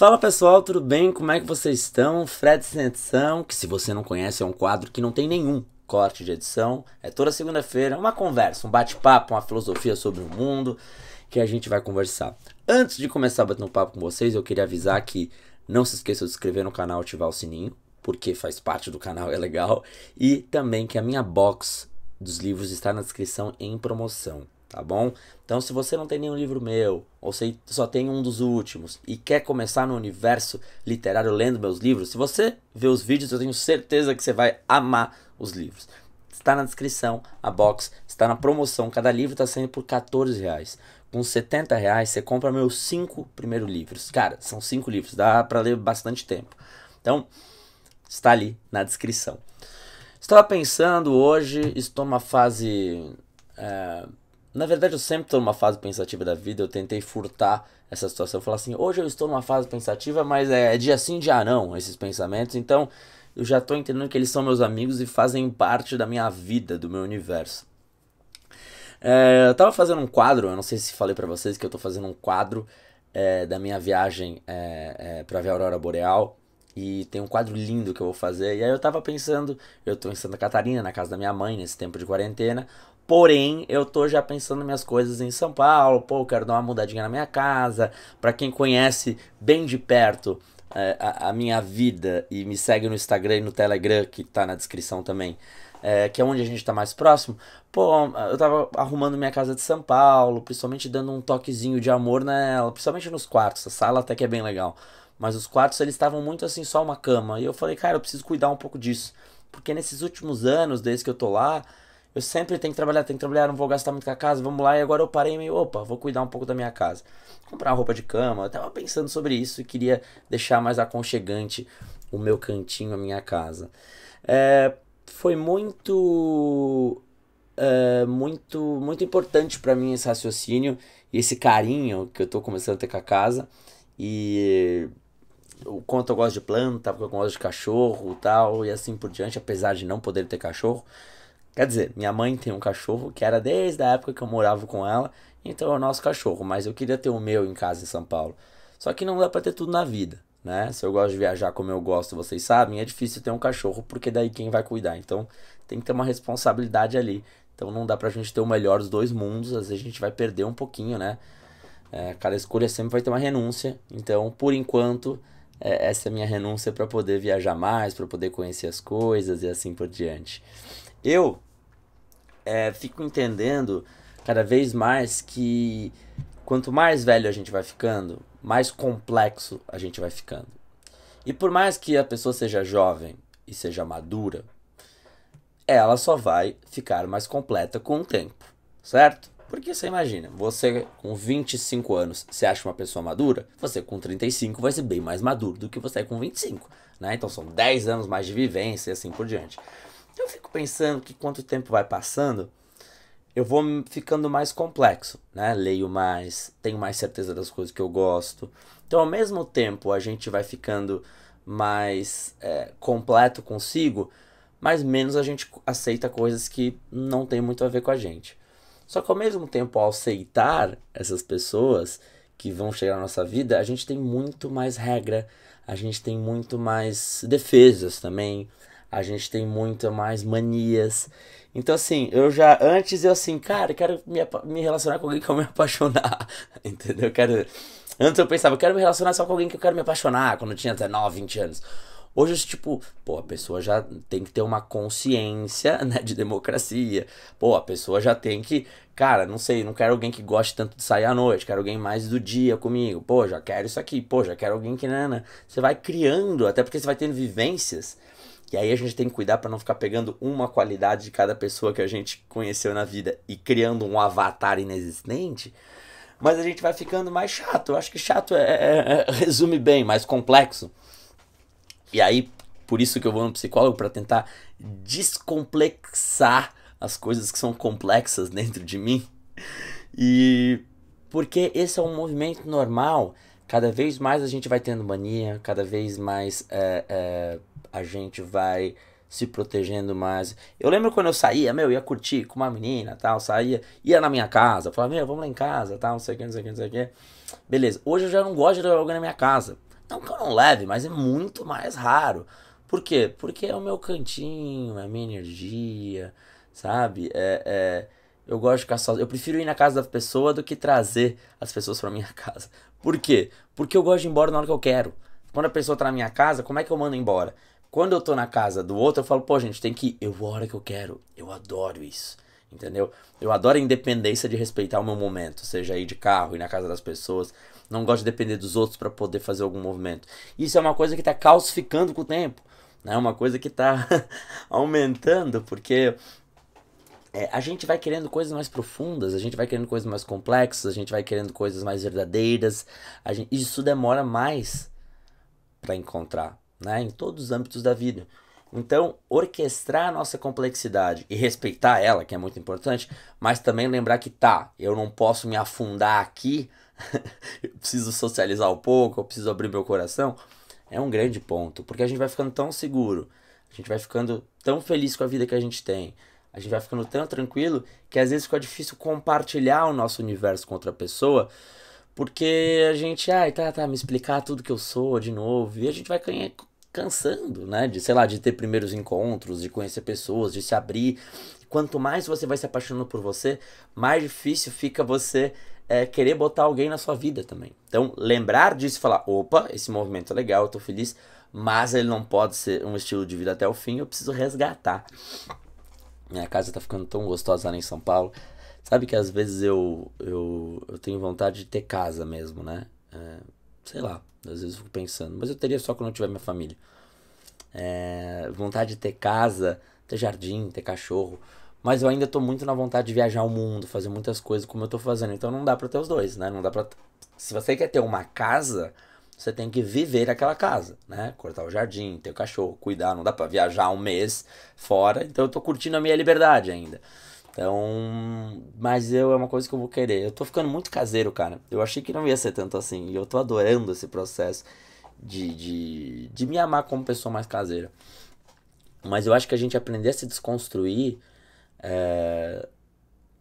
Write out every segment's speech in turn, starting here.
Fala pessoal, tudo bem? Como é que vocês estão? Fred sem edição, que se você não conhece é um quadro que não tem nenhum corte de edição. É toda segunda-feira uma conversa, um bate-papo, uma filosofia sobre o mundo que a gente vai conversar. Antes de começar a bater um papo com vocês, eu queria avisar que não se esqueça de se inscrever no canal, ativar o sininho, porque faz parte do canal, é legal, e também que a minha box dos livros está na descrição em promoção tá bom? Então, se você não tem nenhum livro meu, ou se só tem um dos últimos e quer começar no universo literário lendo meus livros, se você vê os vídeos, eu tenho certeza que você vai amar os livros. Está na descrição a box, está na promoção. Cada livro está saindo por 14 reais. Com 70 reais você compra meus cinco primeiros livros. Cara, são cinco livros, dá para ler bastante tempo. Então, está ali na descrição. Estava pensando hoje, estou numa fase é, na verdade, eu sempre estou numa fase pensativa da vida. Eu tentei furtar essa situação. Eu falar assim: hoje eu estou numa fase pensativa, mas é, é dia sim, dia não, esses pensamentos. Então, eu já estou entendendo que eles são meus amigos e fazem parte da minha vida, do meu universo. É, eu estava fazendo um quadro, eu não sei se falei para vocês que eu estou fazendo um quadro é, da minha viagem é, é para ver a Aurora Boreal. E tem um quadro lindo que eu vou fazer. E aí eu tava pensando, eu tô em Santa Catarina, na casa da minha mãe, nesse tempo de quarentena. Porém, eu tô já pensando minhas coisas em São Paulo, pô, eu quero dar uma mudadinha na minha casa. Para quem conhece bem de perto é, a, a, minha vida e me segue no Instagram e no Telegram, que tá na descrição também, é, que é onde a gente tá mais próximo, pô, eu tava arrumando minha casa de São Paulo, principalmente dando um toquezinho de amor nela, principalmente nos quartos, a sala até que é bem legal. Mas os quartos, eles estavam muito assim, só uma cama. E eu falei, cara, eu preciso cuidar um pouco disso. Porque nesses últimos anos, desde que eu tô lá, eu sempre tenho que trabalhar, tenho que trabalhar, não vou gastar muito com a casa, vamos lá. E agora eu parei meio, opa, vou cuidar um pouco da minha casa. Comprar roupa de cama, eu tava pensando sobre isso e queria deixar mais aconchegante o meu cantinho, a minha casa. É, foi muito é, muito muito importante para mim esse raciocínio e esse carinho que eu tô começando a ter com a casa e o quanto eu gosto de planta, porque eu gosto de cachorro, tal e assim por diante, apesar de não poder ter cachorro, Quer dizer, minha mãe tem um cachorro que era desde a época que eu morava com ela, então é o nosso cachorro, mas eu queria ter o meu em casa em São Paulo. Só que não dá para ter tudo na vida, né? Se eu gosto de viajar como eu gosto, vocês sabem, é difícil ter um cachorro, porque daí quem vai cuidar? Então tem que ter uma responsabilidade ali. Então não dá pra gente ter o melhor dos dois mundos, às vezes a gente vai perder um pouquinho, né? É, cada escolha sempre vai ter uma renúncia. Então, por enquanto, é, essa é a minha renúncia para poder viajar mais, para poder conhecer as coisas e assim por diante. Eu é, fico entendendo cada vez mais que quanto mais velho a gente vai ficando, mais complexo a gente vai ficando. E por mais que a pessoa seja jovem e seja madura, ela só vai ficar mais completa com o tempo, certo? Porque você imagina, você com 25 anos se acha uma pessoa madura, você com 35 vai ser bem mais maduro do que você com 25, né? Então são 10 anos mais de vivência e assim por diante. Eu fico pensando que quanto tempo vai passando, eu vou ficando mais complexo, né? Leio mais, tenho mais certeza das coisas que eu gosto. Então, ao mesmo tempo, a gente vai ficando mais é, completo consigo, mas menos a gente aceita coisas que não tem muito a ver com a gente. Só que ao mesmo tempo, ao aceitar essas pessoas que vão chegar na nossa vida, a gente tem muito mais regra, a gente tem muito mais defesas também, a gente tem muito mais manias. Então, assim, eu já. Antes eu, assim, cara, quero me, me relacionar com alguém que eu me apaixonar. Entendeu? Eu quero. Antes eu pensava, eu quero me relacionar só com alguém que eu quero me apaixonar quando eu tinha 19, 20 anos. Hoje, tipo, pô, a pessoa já tem que ter uma consciência, né, de democracia. Pô, a pessoa já tem que, cara, não sei, não quero alguém que goste tanto de sair à noite, quero alguém mais do dia comigo. Pô, já quero isso aqui, pô, já quero alguém que, né, né Você vai criando, até porque você vai tendo vivências e aí a gente tem que cuidar para não ficar pegando uma qualidade de cada pessoa que a gente conheceu na vida e criando um avatar inexistente. Mas a gente vai ficando mais chato. Eu acho que chato é, é, é, é resume bem, mais complexo. E aí, por isso que eu vou no psicólogo para tentar descomplexar as coisas que são complexas dentro de mim. E porque esse é um movimento normal. Cada vez mais a gente vai tendo mania, cada vez mais é, é a gente vai se protegendo mais. Eu lembro quando eu saía, meu, ia curtir com uma menina, tal, saía, ia na minha casa, falava, meu, vamos lá em casa, tal, não sei o que, não sei o que, não sei o que. Beleza, hoje eu já não gosto de levar alguém na minha casa. Não que eu não leve, mas é muito mais raro. Por quê? Porque é o meu cantinho, é a minha energia, sabe? É, é, eu gosto de ficar sozinho. Eu prefiro ir na casa da pessoa do que trazer as pessoas pra minha casa. Por quê? Porque eu gosto de ir embora na hora que eu quero. Quando a pessoa tá na minha casa, como é que eu mando embora? Quando eu tô na casa do outro, eu falo, pô, gente, tem que ir. Eu vou a hora que eu quero. Eu adoro isso. Entendeu? Eu adoro a independência de respeitar o meu momento, seja aí de carro, ir na casa das pessoas. Não gosto de depender dos outros para poder fazer algum movimento. Isso é uma coisa que tá calcificando com o tempo. É né? uma coisa que tá aumentando, porque é, a gente vai querendo coisas mais profundas, a gente vai querendo coisas mais complexas, a gente vai querendo coisas mais verdadeiras. Gente, isso demora mais para encontrar né? em todos os âmbitos da vida. Então, orquestrar a nossa complexidade e respeitar ela, que é muito importante, mas também lembrar que tá, eu não posso me afundar aqui, eu preciso socializar um pouco, eu preciso abrir meu coração, é um grande ponto, porque a gente vai ficando tão seguro, a gente vai ficando tão feliz com a vida que a gente tem, a gente vai ficando tão tranquilo que às vezes fica difícil compartilhar o nosso universo com outra pessoa, porque a gente, ai, ah, tá, tá, me explicar tudo que eu sou de novo, e a gente vai cansando, né? De, sei lá, de ter primeiros encontros, de conhecer pessoas, de se abrir. Quanto mais você vai se apaixonando por você, mais difícil fica você é, querer botar alguém na sua vida também. Então, lembrar disso e falar: opa, esse movimento é legal, eu tô feliz, mas ele não pode ser um estilo de vida até o fim, eu preciso resgatar. Minha casa tá ficando tão gostosa lá em São Paulo. Sabe que às vezes eu, eu, eu tenho vontade de ter casa mesmo, né? É Sei lá, às vezes eu fico pensando. Mas eu teria só quando eu tiver minha família. É, vontade de ter casa, ter jardim, ter cachorro. Mas eu ainda tô muito na vontade de viajar o mundo, fazer muitas coisas como eu tô fazendo. Então não dá pra ter os dois, né? Não dá pra. Se você quer ter uma casa, você tem que viver aquela casa, né? Cortar o jardim, ter o cachorro, cuidar. Não dá pra viajar um mês fora. Então eu tô curtindo a minha liberdade ainda. Então, mas eu é uma coisa que eu vou querer. Eu tô ficando muito caseiro, cara. Eu achei que não ia ser tanto assim. E eu tô adorando esse processo de, de, de me amar como pessoa mais caseira. Mas eu acho que a gente aprender a se desconstruir é,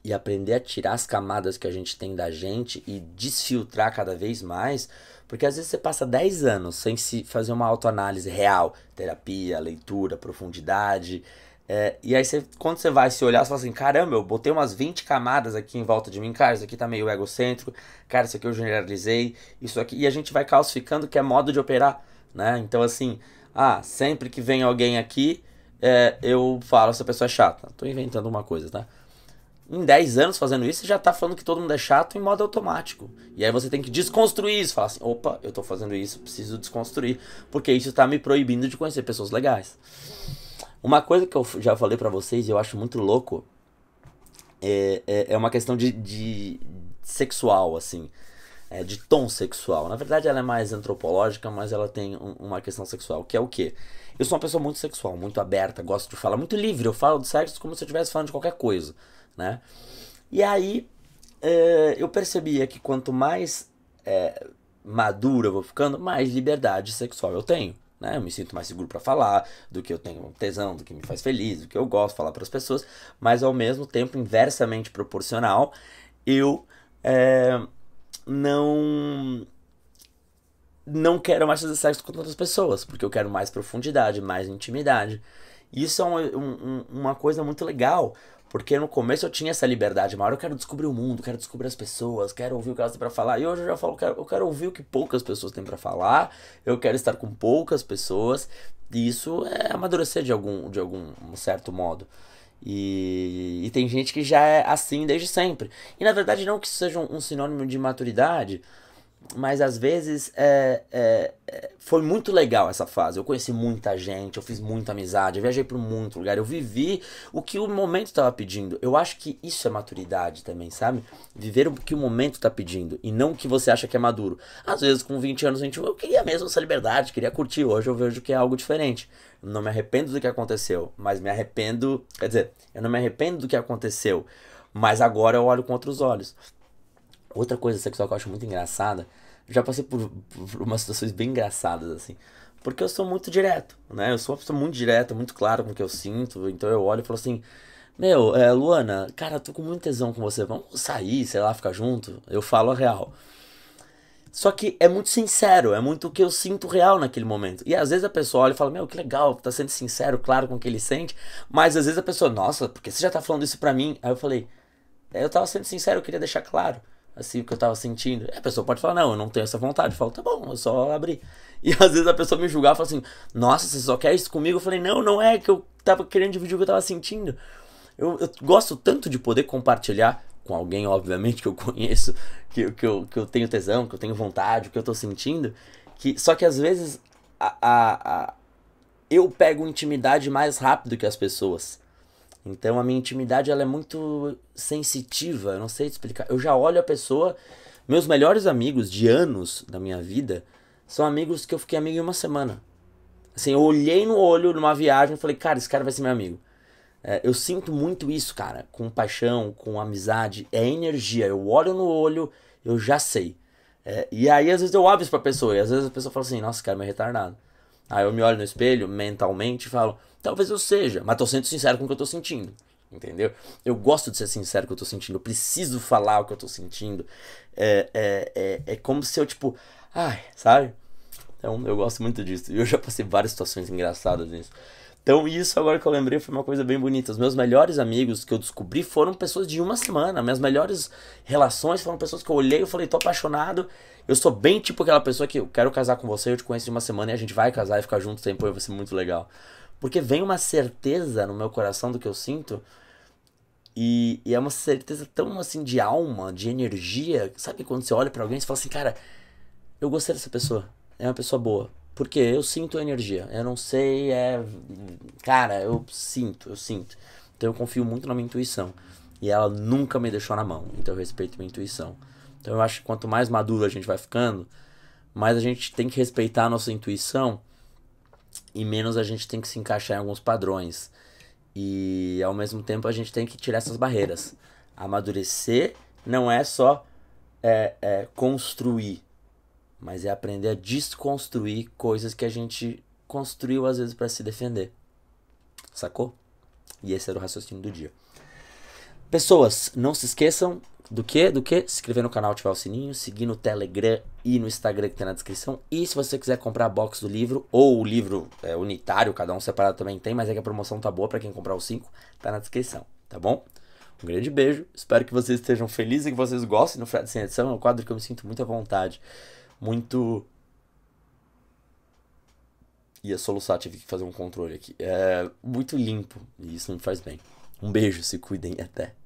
e aprender a tirar as camadas que a gente tem da gente e desfiltrar cada vez mais. Porque às vezes você passa 10 anos sem se fazer uma autoanálise real, terapia, leitura, profundidade, é, e aí, você, quando você vai se olhar, você fala assim: caramba, eu botei umas 20 camadas aqui em volta de mim, cara, isso aqui tá meio egocêntrico, cara, isso aqui eu generalizei, isso aqui. E a gente vai calcificando que é modo de operar, né? Então, assim, ah, sempre que vem alguém aqui, é, eu falo: essa pessoa é chata. Tô inventando uma coisa, tá? Em 10 anos fazendo isso, você já tá falando que todo mundo é chato em modo automático. E aí você tem que desconstruir isso. Falar assim: opa, eu tô fazendo isso, preciso desconstruir, porque isso tá me proibindo de conhecer pessoas legais. Uma coisa que eu já falei para vocês e eu acho muito louco é, é, é uma questão de, de sexual, assim. É, de tom sexual. Na verdade, ela é mais antropológica, mas ela tem um, uma questão sexual, que é o quê? Eu sou uma pessoa muito sexual, muito aberta, gosto de falar, muito livre. Eu falo de sexo como se eu estivesse falando de qualquer coisa, né? E aí, é, eu percebia que quanto mais é, madura eu vou ficando, mais liberdade sexual eu tenho. Né? Eu me sinto mais seguro para falar do que eu tenho tesão, do que me faz feliz, do que eu gosto de falar para as pessoas, mas ao mesmo tempo, inversamente proporcional, eu é, não não quero mais fazer sexo com outras pessoas, porque eu quero mais profundidade, mais intimidade. Isso é um, um, uma coisa muito legal, porque no começo eu tinha essa liberdade maior, eu quero descobrir o mundo, quero descobrir as pessoas, quero ouvir o que elas têm pra falar. E hoje eu já falo, eu quero, eu quero ouvir o que poucas pessoas têm para falar, eu quero estar com poucas pessoas. E isso é amadurecer de algum, de algum certo modo. E, e tem gente que já é assim desde sempre. E na verdade, não que isso seja um, um sinônimo de maturidade, mas às vezes é, é, é, foi muito legal essa fase. Eu conheci muita gente, eu fiz muita amizade, eu viajei para muito lugar, eu vivi o que o momento estava pedindo. Eu acho que isso é maturidade também, sabe? Viver o que o momento está pedindo e não o que você acha que é maduro. Às vezes, com 20 anos, a gente, eu queria mesmo essa liberdade, queria curtir. Hoje eu vejo que é algo diferente. Não me arrependo do que aconteceu, mas me arrependo. Quer dizer, eu não me arrependo do que aconteceu, mas agora eu olho com outros olhos. Outra coisa sexual que eu acho muito engraçada, já passei por, por umas situações bem engraçadas, assim. Porque eu sou muito direto, né? Eu sou uma pessoa muito direta, muito clara com o que eu sinto. Então eu olho e falo assim: Meu, é, Luana, cara, tô com muito tesão com você. Vamos sair, sei lá, ficar junto? Eu falo a real. Só que é muito sincero, é muito o que eu sinto real naquele momento. E às vezes a pessoa olha e fala: Meu, que legal, tá sendo sincero, claro com o que ele sente. Mas às vezes a pessoa, nossa, porque você já tá falando isso pra mim? Aí eu falei: é, Eu tava sendo sincero, eu queria deixar claro assim, o que eu tava sentindo. a pessoa pode falar, não, eu não tenho essa vontade. Eu falo, tá bom, eu só abri. E às vezes a pessoa me julgar e fala assim, nossa, você só quer isso comigo? Eu falei, não, não é que eu tava querendo dividir o que eu tava sentindo. Eu, eu gosto tanto de poder compartilhar com alguém, obviamente, que eu conheço, que, que, eu, que eu tenho tesão, que eu tenho vontade, o que eu tô sentindo. Que, só que às vezes a, a, a eu pego intimidade mais rápido que as pessoas. Então a minha intimidade ela é muito sensitiva, eu não sei te explicar. Eu já olho a pessoa, meus melhores amigos de anos da minha vida são amigos que eu fiquei amigo em uma semana. Assim, eu olhei no olho numa viagem e falei, cara, esse cara vai ser meu amigo. É, eu sinto muito isso, cara, com paixão, com amizade, é energia. Eu olho no olho, eu já sei. É, e aí às vezes eu abro isso pra pessoa, e às vezes a pessoa fala assim, nossa, cara, é meu retardado. Aí eu me olho no espelho mentalmente e falo, talvez eu seja, mas tô sendo sincero com o que eu tô sentindo. Entendeu? Eu gosto de ser sincero com o que eu tô sentindo. Eu preciso falar o que eu tô sentindo. É, é, é, é como se eu, tipo, ai, sabe? Então eu gosto muito disso. E eu já passei várias situações engraçadas nisso. Então, isso agora que eu lembrei foi uma coisa bem bonita. Os meus melhores amigos que eu descobri foram pessoas de uma semana. Minhas melhores relações foram pessoas que eu olhei e falei, tô apaixonado. Eu sou bem tipo aquela pessoa que eu quero casar com você, eu te conheço de uma semana e a gente vai casar e ficar junto e vai ser muito legal. Porque vem uma certeza no meu coração do que eu sinto. E, e é uma certeza tão assim de alma, de energia. Sabe quando você olha para alguém e fala assim, cara, eu gostei dessa pessoa. É uma pessoa boa porque eu sinto energia. Eu não sei, é. Cara, eu sinto, eu sinto. Então eu confio muito na minha intuição. E ela nunca me deixou na mão. Então eu respeito minha intuição. Então eu acho que quanto mais maduro a gente vai ficando, mais a gente tem que respeitar a nossa intuição e menos a gente tem que se encaixar em alguns padrões. E ao mesmo tempo a gente tem que tirar essas barreiras. Amadurecer não é só é, é, construir, mas é aprender a desconstruir coisas que a gente construiu às vezes para se defender. Sacou? E esse era o raciocínio do dia. Pessoas, não se esqueçam do que? Do que? Se inscrever no canal, ativar o sininho, seguir no Telegram e no Instagram que tem na descrição. E se você quiser comprar a box do livro, ou o livro é, unitário, cada um separado também tem, mas é que a promoção tá boa para quem comprar os 5, tá na descrição, tá bom? Um grande beijo, espero que vocês estejam felizes e que vocês gostem no Fred Sem Edição, é um quadro que eu me sinto muito à vontade muito. Ia soluçar, tive que fazer um controle aqui. É muito limpo. E isso me faz bem. Um beijo, se cuidem até.